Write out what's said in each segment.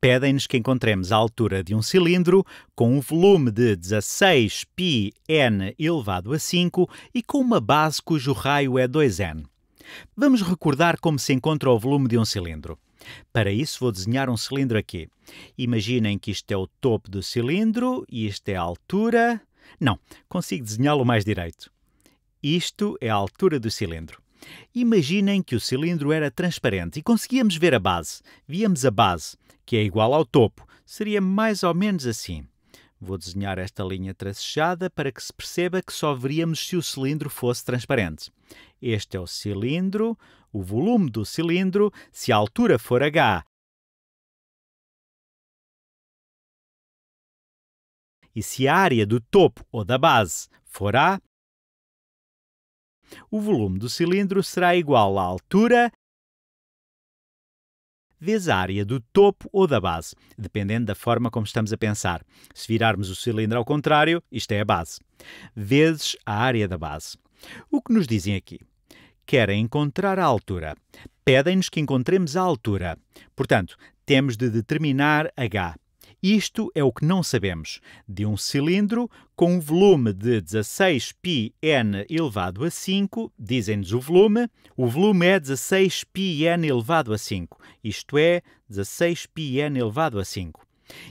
pedem-nos que encontremos a altura de um cilindro com um volume de 16 πn elevado a 5 e com uma base cujo raio é 2n. Vamos recordar como se encontra o volume de um cilindro. Para isso vou desenhar um cilindro aqui. Imaginem que isto é o topo do cilindro e isto é a altura... Não, consigo desenhá-lo mais direito. Isto é a altura do cilindro. Imaginem que o cilindro era transparente e conseguíamos ver a base. Víamos a base, que é igual ao topo. Seria mais ou menos assim. Vou desenhar esta linha tracejada para que se perceba que só veríamos se o cilindro fosse transparente. Este é o cilindro, o volume do cilindro, se a altura for h e se a área do topo ou da base for a, o volume do cilindro será igual à altura vezes a área do topo ou da base, dependendo da forma como estamos a pensar. Se virarmos o cilindro ao contrário, isto é a base, vezes a área da base. O que nos dizem aqui? Querem encontrar a altura. Pedem-nos que encontremos a altura. Portanto, temos de determinar h. Isto é o que não sabemos de um cilindro com um volume de 16 πn elevado a 5, dizem-nos o volume, o volume é 16 πn elevado a 5, isto é 16 πn elevado a 5.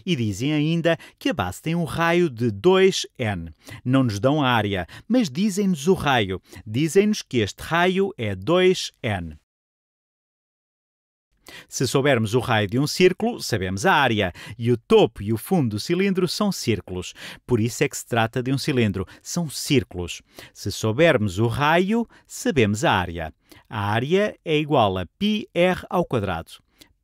E dizem ainda que a base tem um raio de 2n. Não nos dão a área, mas dizem-nos o raio. Dizem-nos que este raio é 2n. Se soubermos o raio de um círculo, sabemos a área, e o topo e o fundo do cilindro são círculos. Por isso é que se trata de um cilindro, são círculos. Se soubermos o raio, sabemos a área. A área é igual a πr ao quadrado.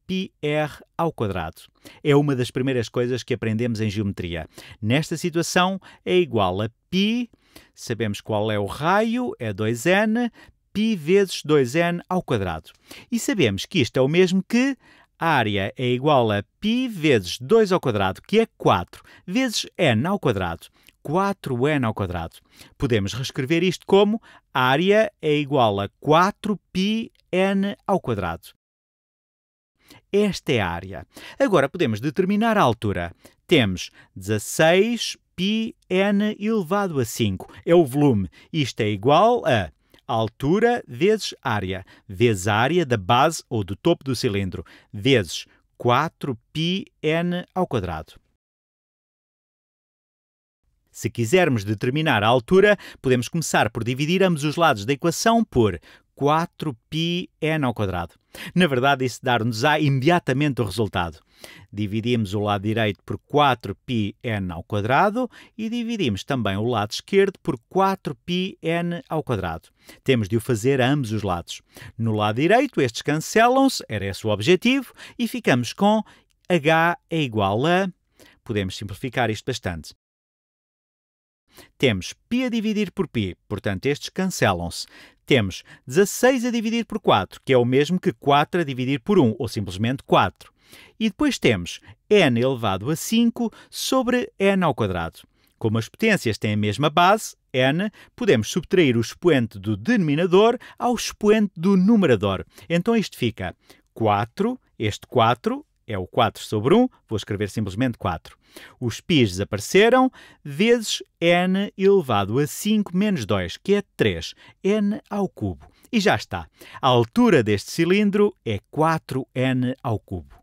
πr ao quadrado. É uma das primeiras coisas que aprendemos em geometria. Nesta situação é igual a π, sabemos qual é o raio, é 2n, π vezes 2n ao quadrado. E sabemos que isto é o mesmo que a área é igual a π vezes 2 ao quadrado, que é 4, vezes n ao quadrado, 4n ao quadrado. Podemos reescrever isto como área é igual a 4πn ao quadrado. Esta é a área. Agora podemos determinar a altura. Temos 16πn elevado a 5. É o volume. Isto é igual a altura vezes área, vezes a área da base ou do topo do cilindro, vezes 4πn ao quadrado. Se quisermos determinar a altura, podemos começar por dividir ambos os lados da equação por 4πn é ao quadrado. Na verdade, isso dar-nos-á imediatamente o resultado. Dividimos o lado direito por 4πn é ao quadrado e dividimos também o lado esquerdo por 4πn é ao quadrado. Temos de o fazer a ambos os lados. No lado direito, estes cancelam-se, era esse o objetivo, e ficamos com h é igual a... Podemos simplificar isto bastante. Temos π a dividir por π, portanto estes cancelam-se. Temos 16 a dividir por 4, que é o mesmo que 4 a dividir por 1, ou simplesmente 4. E depois temos n elevado a 5 sobre n ao quadrado. Como as potências têm a mesma base, n, podemos subtrair o expoente do denominador ao expoente do numerador. Então isto fica 4, este 4, é o 4 sobre 1, vou escrever simplesmente 4. Os pis desapareceram, vezes n elevado a 5 menos 2, que é 3, n ao cubo. E já está. A altura deste cilindro é 4n ao cubo.